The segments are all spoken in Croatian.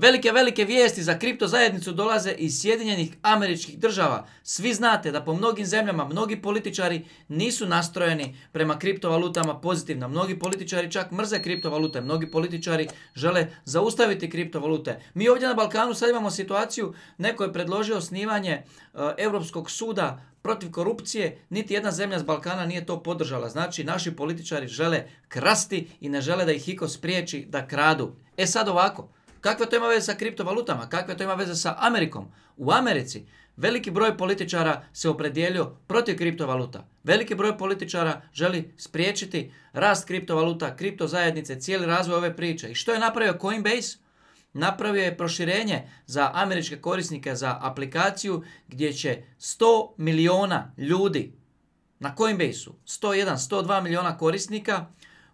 Velike, velike vijesti za kripto zajednicu dolaze iz Sjedinjenih američkih država. Svi znate da po mnogim zemljama mnogi političari nisu nastrojeni prema kriptovalutama pozitivno. Mnogi političari čak mrze kriptovalute, mnogi političari žele zaustaviti kriptovalute. Mi ovdje na Balkanu sad imamo situaciju, neko je predložio osnivanje eh, Europskog suda protiv korupcije, niti jedna zemlja s Balkana nije to podržala. Znači, naši političari žele krasti i ne žele da ih hiko spriječi da kradu. E sad ovako, Kakve to ima veze sa kriptovalutama? Kakve to ima veze sa Amerikom? U Americi veliki broj političara se opredijelio protiv kriptovaluta. Veliki broj političara želi spriječiti rast kriptovaluta, kriptozajednice, cijeli razvoj ove priče. I što je napravio Coinbase? Napravio je proširenje za američke korisnike za aplikaciju gdje će 100 miliona ljudi na Coinbase-u, 101, 102 miliona korisnika,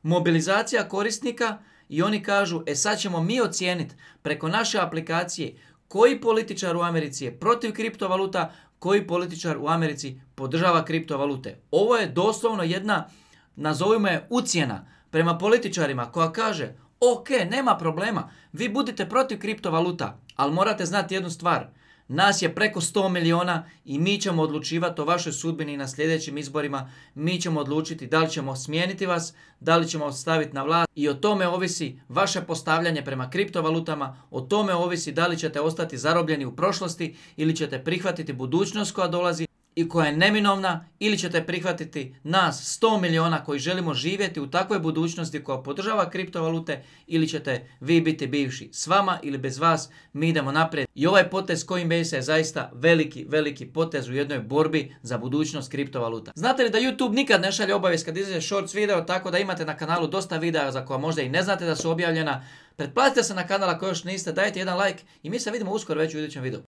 mobilizacija korisnika – i oni kažu, e sad ćemo mi ocijeniti preko naše aplikacije koji političar u Americi je protiv kriptovaluta, koji političar u Americi podržava kriptovalute. Ovo je doslovno jedna, nazovimo je, ucijena prema političarima koja kaže ok, nema problema, vi budite protiv kriptovaluta, ali morate znati jednu stvar – nas je preko 100 miliona i mi ćemo odlučivati o vašoj sudbini na sljedećim izborima. Mi ćemo odlučiti da li ćemo smijeniti vas, da li ćemo ostaviti na vlast i o tome ovisi vaše postavljanje prema kriptovalutama, o tome ovisi da li ćete ostati zarobljeni u prošlosti ili ćete prihvatiti budućnost koja dolazi i koja je neminovna ili ćete prihvatiti nas 100 miliona koji želimo živjeti u takvoj budućnosti koja podržava kriptovalute ili ćete vi biti bivši. S vama ili bez vas mi idemo naprijed. I ovaj potez Coinbase je zaista veliki, veliki potez u jednoj borbi za budućnost kriptovaluta. Znate li da YouTube nikad ne šalje obavijest kad izađe shorts video tako da imate na kanalu dosta videa za koja možda i ne znate da su objavljena. Pretplatite se na kanal ako još niste, dajte jedan like i mi se vidimo uskoro već u idućem videu.